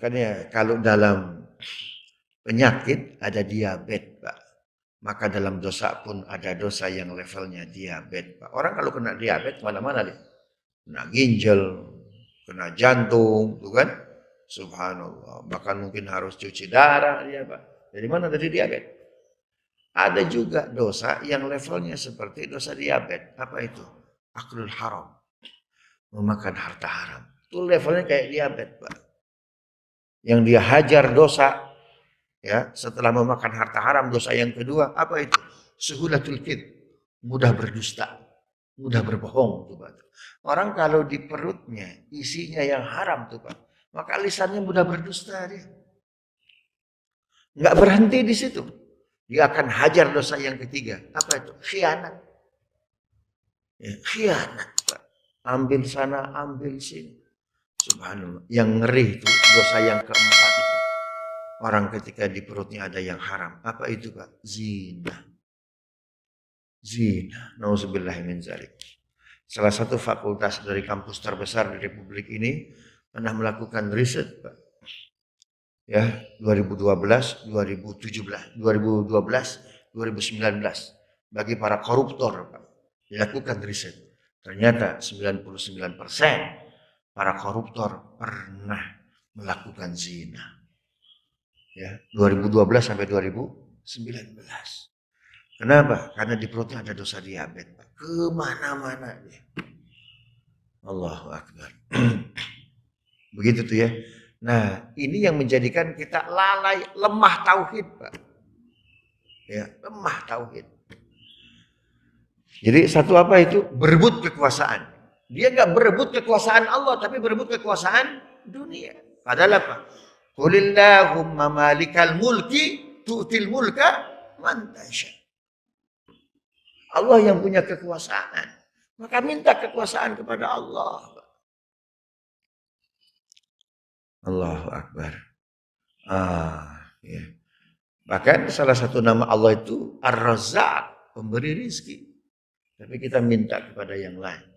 Makanya kalau dalam penyakit ada diabetes, Pak. Maka dalam dosa pun ada dosa yang levelnya diabetes, Pak. Orang kalau kena diabetes mana-mana nih, Kena ginjal, kena jantung, tuh gitu kan? Subhanallah. Bahkan mungkin harus cuci darah ya Pak. Dari mana dari diabetes? Ada juga dosa yang levelnya seperti dosa diabetes. Apa itu? Akhlul haram. Memakan harta haram. Itu levelnya kayak diabetes, Pak yang dia hajar dosa ya setelah memakan harta haram dosa yang kedua apa itu suhulatul kid mudah berdusta mudah berbohong tuh Pak. Orang kalau di perutnya isinya yang haram tuh Pak, maka lisannya mudah berdusta dia. Nggak berhenti di situ. Dia akan hajar dosa yang ketiga. Apa itu? Khianat. Ya, khianat Pak. Ambil sana, ambil sini. Subhanallah. Yang ngeri itu dosa yang keempat itu. Orang ketika di perutnya ada yang haram. Apa itu Pak? Zina. Zina. Nauzubillah min zalik. Salah satu fakultas dari kampus terbesar di Republik ini pernah melakukan riset Pak. Ya, 2012, 2017, 2012, 2019 bagi para koruptor Pak. Dilakukan riset. Ternyata 99 persen para koruptor pernah melakukan zina. Ya, 2012 sampai 2019. Kenapa? Karena di perutnya ada dosa diabetes. Kemana-mana dia. Allahu Akbar. Begitu tuh ya. Nah, ini yang menjadikan kita lalai, lemah tauhid, Pak. Ya, lemah tauhid. Jadi satu apa itu? Berebut kekuasaan. Dia nggak berebut kekuasaan Allah, tapi berebut kekuasaan dunia. Padahal apa? Kulillahumma malikal mulki tu'til mulka man Allah yang punya kekuasaan. Maka minta kekuasaan kepada Allah. Allahu Akbar. Ah, ya. Bahkan salah satu nama Allah itu ar razak pemberi rizki. Tapi kita minta kepada yang lain.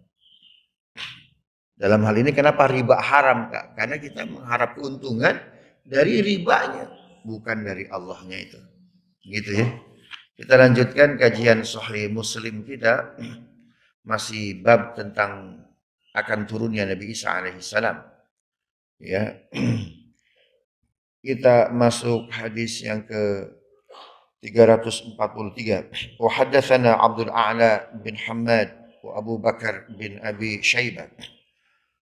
Dalam hal ini kenapa riba haram? Kak? Karena kita mengharap keuntungan dari ribanya, bukan dari Allahnya itu. Gitu ya. Kita lanjutkan kajian Sahih Muslim kita masih bab tentang akan turunnya Nabi Isa alaihissalam. Ya. Kita masuk hadis yang ke 343. Wa haddathana Abdul A'la bin Hamad wa Abu Bakar bin Abi Syaibah.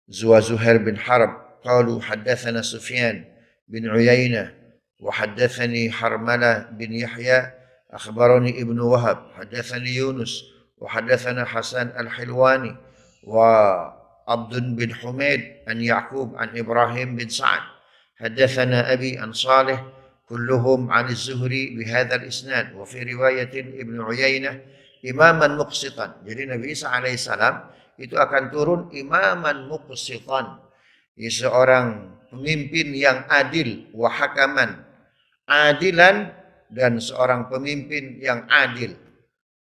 زهير بن حرب قالوا حدثنا سفيان بن عيينة وحدثني حرملة بن يحيى أخبرني ابن وهب حدثني يونس وحدثنا حسن الحلواني وعبد بن حميد عن يعقوب عن إبراهيم بن سعد حدثنا أبي عن صالح كلهم عن الزهري بهذا الإسناد وفي رواية ابن عيينة إماما مقسطا jadi Nabi عليه السلام itu akan turun imaman muqsitan. seorang pemimpin yang adil wahakaman, Adilan dan seorang pemimpin yang adil.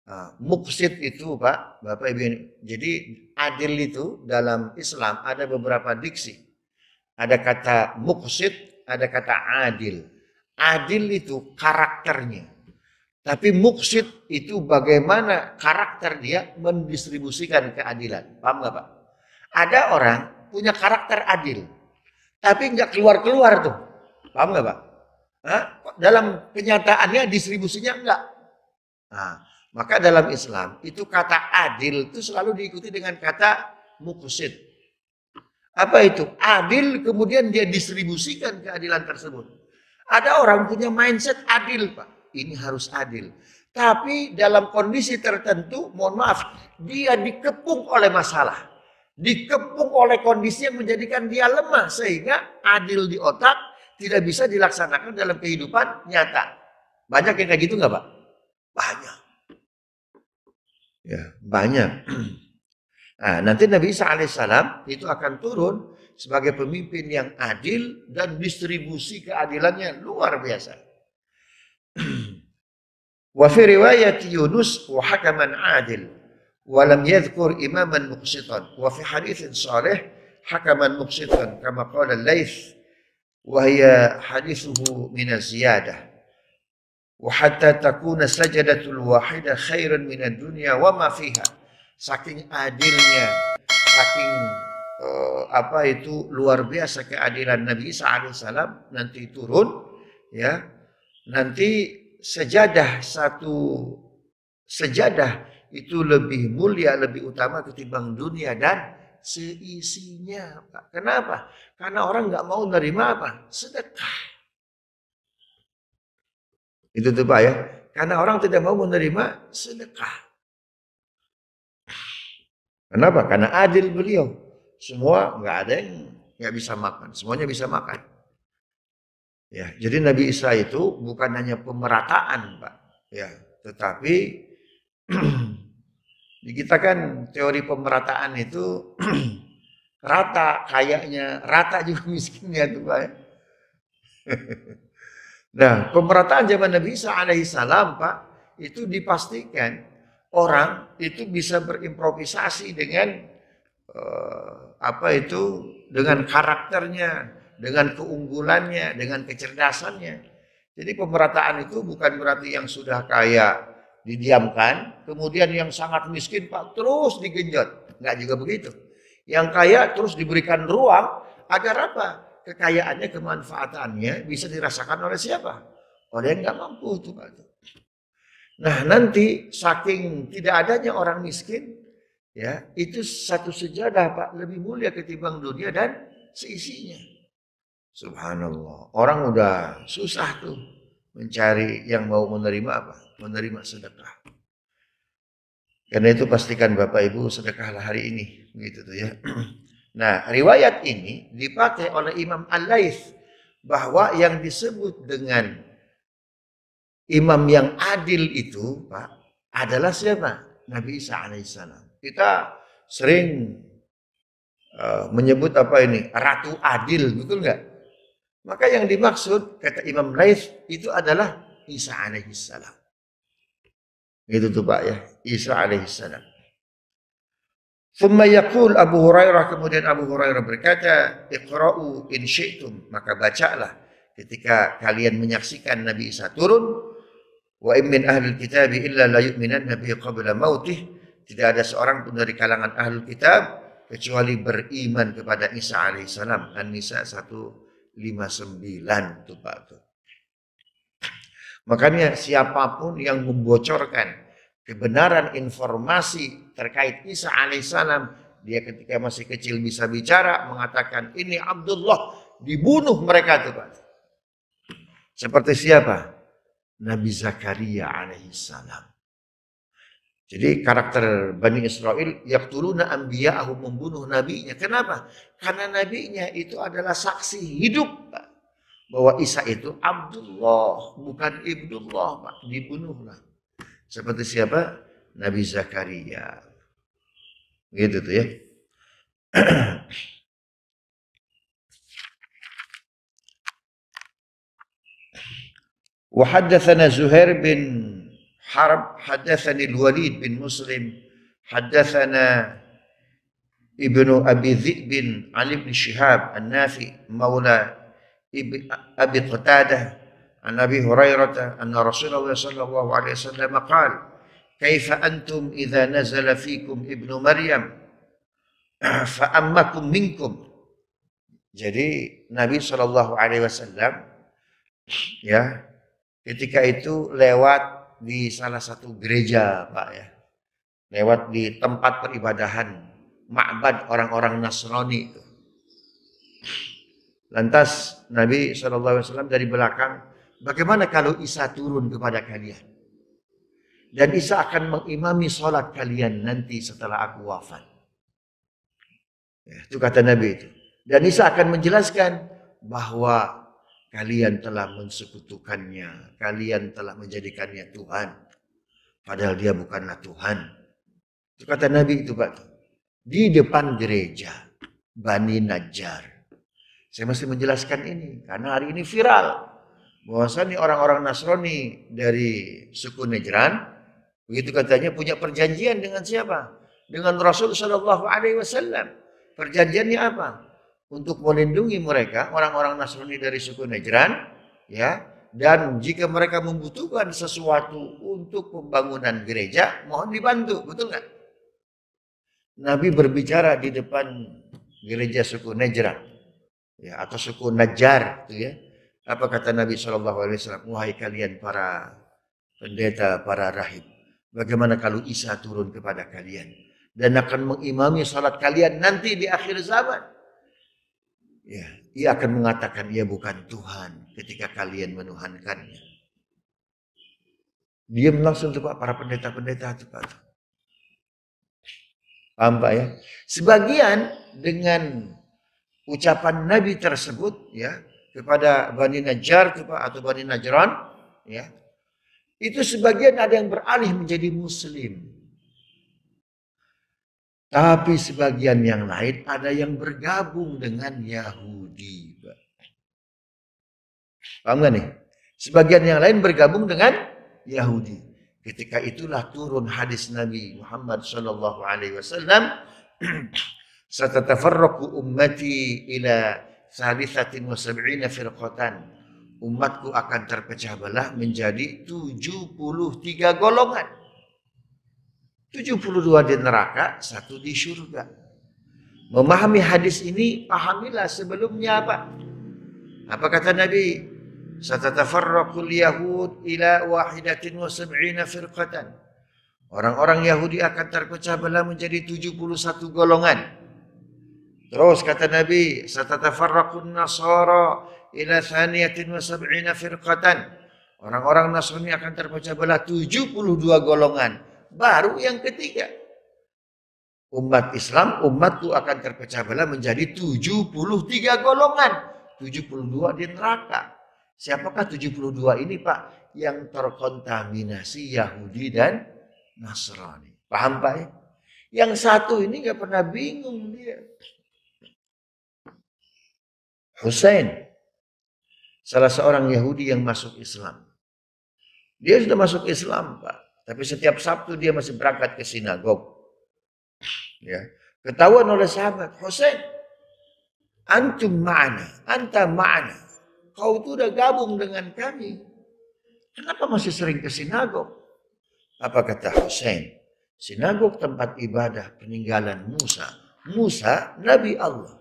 Nah, muksid itu Pak, Bapak Ibu. Jadi adil itu dalam Islam ada beberapa diksi. Ada kata muksid, ada kata adil. Adil itu karakternya. Tapi muksid itu bagaimana karakter dia mendistribusikan keadilan. Paham nggak Pak? Ada orang punya karakter adil, tapi nggak keluar-keluar tuh. Paham nggak Pak? Hah? Dalam kenyataannya distribusinya enggak. Nah, maka dalam Islam itu kata adil itu selalu diikuti dengan kata muksid. Apa itu? Adil kemudian dia distribusikan keadilan tersebut. Ada orang punya mindset adil Pak ini harus adil. Tapi dalam kondisi tertentu, mohon maaf, dia dikepung oleh masalah. Dikepung oleh kondisi yang menjadikan dia lemah. Sehingga adil di otak tidak bisa dilaksanakan dalam kehidupan nyata. Banyak yang kayak gitu nggak Pak? Banyak. Ya, banyak. Nah, nanti Nabi Isa alaihissalam itu akan turun sebagai pemimpin yang adil dan distribusi keadilannya luar biasa. Wa fi riwayat Yunus wa hakaman adil wa lam yadhkur imaman muqsitan wa fi haditsin salih hakaman muqsitan kama qala Laits wa hiya hadithuhu min az ziyadah wa hatta takuna sajadatul wahida khairan min ad dunya wa ma fiha saking adilnya saking uh, apa itu luar biasa keadilan Nabi Isa alaihissalam nanti turun ya nanti sejadah satu sejadah itu lebih mulia, lebih utama ketimbang dunia dan seisinya. Pak. Kenapa? Karena orang nggak mau nerima apa? Sedekah. Itu tuh Pak ya. Karena orang tidak mau menerima sedekah. Kenapa? Karena adil beliau. Semua nggak ada yang nggak bisa makan. Semuanya bisa makan. Ya, jadi Nabi Isa itu bukan hanya pemerataan, Pak. Ya, tetapi kita kan teori pemerataan itu rata kayaknya rata juga miskin ya tuh Pak. nah, pemerataan zaman Nabi Isa salam, Pak itu dipastikan orang itu bisa berimprovisasi dengan eh, apa itu dengan karakternya, dengan keunggulannya, dengan kecerdasannya. Jadi pemerataan itu bukan berarti yang sudah kaya didiamkan, kemudian yang sangat miskin Pak terus digenjot. nggak juga begitu. Yang kaya terus diberikan ruang agar apa? Kekayaannya, kemanfaatannya bisa dirasakan oleh siapa? Oleh yang nggak mampu tuh Pak. Nah nanti saking tidak adanya orang miskin, ya itu satu sejadah Pak lebih mulia ketimbang dunia dan seisinya. Subhanallah. Orang udah susah tuh mencari yang mau menerima apa? Menerima sedekah. Karena itu pastikan Bapak Ibu sedekahlah hari ini, begitu tuh ya. Nah, riwayat ini dipakai oleh Imam Al-Laits bahwa yang disebut dengan imam yang adil itu, Pak, adalah siapa? Nabi Isa alaihissalam. Kita sering uh, menyebut apa ini? Ratu adil, betul nggak? Maka yang dimaksud kata Imam Lais itu adalah Isa alaihissalam. Itu tuh Pak ya, Isa alaihissalam. Thumma Abu Hurairah kemudian Abu Hurairah berkata, "Iqra'u in syaitum, Maka bacalah ketika kalian menyaksikan Nabi Isa turun, "Wa imin min kitab illa la yu'minan Nabi qabla mautih." Tidak ada seorang pun dari kalangan ahlul kitab kecuali beriman kepada Isa alaihissalam. An-Nisa 1 59 tuh Pak tuh. Makanya siapapun yang membocorkan kebenaran informasi terkait Isa alaihissalam, dia ketika masih kecil bisa bicara mengatakan ini Abdullah dibunuh mereka tuh Pak. Seperti siapa? Nabi Zakaria alaihissalam. Jadi karakter Bani Israel yang yaktuluna Aku membunuh nabinya. Kenapa? Karena nabinya itu adalah saksi hidup bahwa Isa itu Abdullah, bukan Ibnullah, Pak. Dibunuhlah. Seperti siapa? Nabi Zakaria. Gitu tuh ya. Wa haddatsana Zuhair bin حرب حدثني الوليد بن مسلم حدثنا ابن أبي ذئب عن ابن شهاب النافي مولى أبي قتادة عن أبي هريرة أن رسول الله صلى الله عليه وسلم قال كيف أنتم إذا نزل فيكم ابن مريم فأمكم منكم jadi Nabi Shallallahu Alaihi Wasallam ya ketika itu lewat di salah satu gereja Pak ya. Lewat di tempat peribadahan. Ma'bad orang-orang Nasrani itu. Lantas Nabi SAW dari belakang, bagaimana kalau Isa turun kepada kalian? Dan Isa akan mengimami sholat kalian nanti setelah aku wafat. Ya, itu kata Nabi itu. Dan Isa akan menjelaskan bahwa Kalian telah mensekutukannya, kalian telah menjadikannya Tuhan. Padahal dia bukanlah Tuhan. Itu kata Nabi itu Pak. Di depan gereja, Bani Najjar. Saya masih menjelaskan ini, karena hari ini viral. Bahwasannya orang-orang Nasrani dari suku Najran, begitu katanya punya perjanjian dengan siapa? Dengan Rasul Shallallahu Alaihi Wasallam. Perjanjiannya apa? untuk melindungi mereka orang-orang Nasrani dari suku Najran ya dan jika mereka membutuhkan sesuatu untuk pembangunan gereja mohon dibantu betul nggak Nabi berbicara di depan gereja suku Najran ya atau suku najar, itu ya apa kata Nabi Shallallahu Alaihi Wasallam wahai kalian para pendeta para rahib bagaimana kalau Isa turun kepada kalian dan akan mengimami salat kalian nanti di akhir zaman Ya, ia akan mengatakan ia bukan Tuhan ketika kalian menuhankannya. Dia langsung tuh Pak para pendeta-pendeta tuh Pak. Paham Pak ya? Sebagian dengan ucapan Nabi tersebut ya kepada Bani Najjar tuh Pak atau Bani Najran ya. Itu sebagian ada yang beralih menjadi muslim. Tapi sebagian yang lain ada yang bergabung dengan Yahudi. Paham gak nih? Sebagian yang lain bergabung dengan Yahudi. Ketika itulah turun hadis Nabi Muhammad Shallallahu alaihi wasallam "Satafarroku ummati ila salisatin wasabina firqatan. Umatku akan terpecah belah menjadi 73 golongan. 72 di neraka, satu di surga. Memahami hadis ini, pahamilah sebelumnya apa? Apa kata Nabi? Satatafarraqul yahud ila wahidatin wa sab'ina firqatan. Orang-orang Yahudi akan terpecah belah menjadi 71 golongan. Terus kata Nabi, satatafarraqun nasara ila thaniyatin wa sab'ina firqatan. Orang-orang Nasrani akan terpecah belah 72 golongan baru yang ketiga. Umat Islam, umat itu akan terpecah belah menjadi 73 golongan. 72 di neraka. Siapakah 72 ini Pak? Yang terkontaminasi Yahudi dan Nasrani. Paham Pak ya? Yang satu ini nggak pernah bingung dia. Hussein, salah seorang Yahudi yang masuk Islam. Dia sudah masuk Islam, Pak. Tapi setiap Sabtu dia masih berangkat ke sinagog. Ya. Ketahuan oleh sahabat, Hosek, antum ma'ana, anta ma'ana. Kau itu udah gabung dengan kami. Kenapa masih sering ke sinagog? Apa kata Hosek? Sinagog tempat ibadah peninggalan Musa. Musa, Nabi Allah.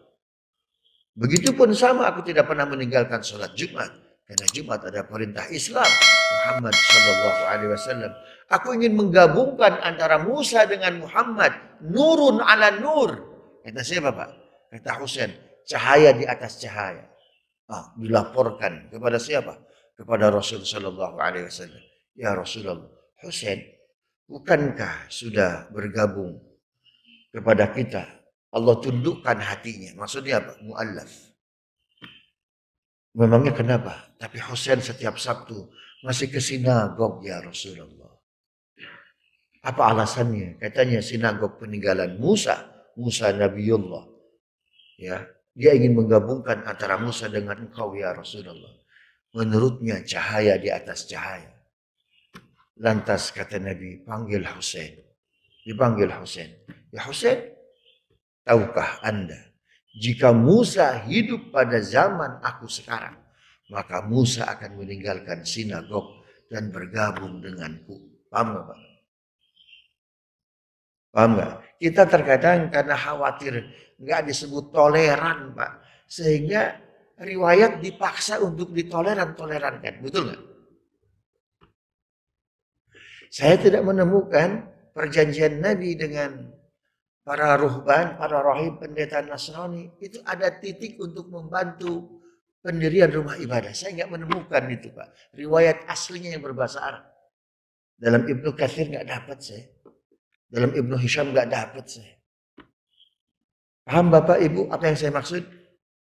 Begitupun sama aku tidak pernah meninggalkan sholat Jumat. Karena Jumat ada perintah Islam. Muhammad Shallallahu Alaihi Wasallam. Aku ingin menggabungkan antara Musa dengan Muhammad. Nurun ala nur. Kata siapa Pak? Kata Husain. Cahaya di atas cahaya. Ah, dilaporkan kepada siapa? Kepada Rasul Shallallahu Alaihi Wasallam. Ya Rasulullah, Husain, bukankah sudah bergabung kepada kita? Allah tundukkan hatinya. Maksudnya apa? Mu'allaf. Memangnya kenapa? Tapi Husain setiap Sabtu masih ke sinagog ya Rasulullah. Apa alasannya? Katanya sinagog peninggalan Musa, Musa Nabiullah. Ya, dia ingin menggabungkan antara Musa dengan engkau ya Rasulullah. Menurutnya cahaya di atas cahaya. Lantas kata Nabi, panggil Husain. Dipanggil Husain. Ya Husain, tahukah Anda jika Musa hidup pada zaman aku sekarang, maka Musa akan meninggalkan sinagog dan bergabung denganku. Paham gak Pak? Paham gak? Kita terkadang karena khawatir nggak disebut toleran Pak. Sehingga riwayat dipaksa untuk ditoleran-tolerankan. Betul nggak? Saya tidak menemukan perjanjian Nabi dengan para ruhban, para rohib pendeta Nasrani. Itu ada titik untuk membantu pendirian rumah ibadah. Saya nggak menemukan itu Pak. Riwayat aslinya yang berbahasa Arab. Dalam Ibnu Kathir nggak dapat saya. Dalam Ibnu Hisham nggak dapat saya. Paham Bapak Ibu apa yang saya maksud?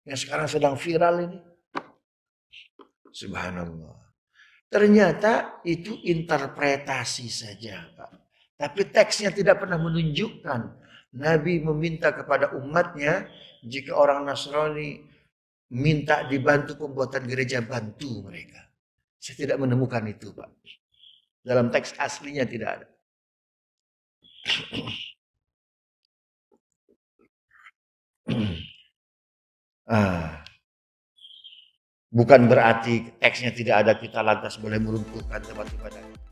Yang sekarang sedang viral ini. Subhanallah. Ternyata itu interpretasi saja Pak. Tapi teksnya tidak pernah menunjukkan Nabi meminta kepada umatnya jika orang Nasrani minta dibantu pembuatan gereja bantu mereka. Saya tidak menemukan itu, Pak. Dalam teks aslinya tidak ada. ah. Bukan berarti teksnya tidak ada kita lantas boleh meruntuhkan tempat ibadah.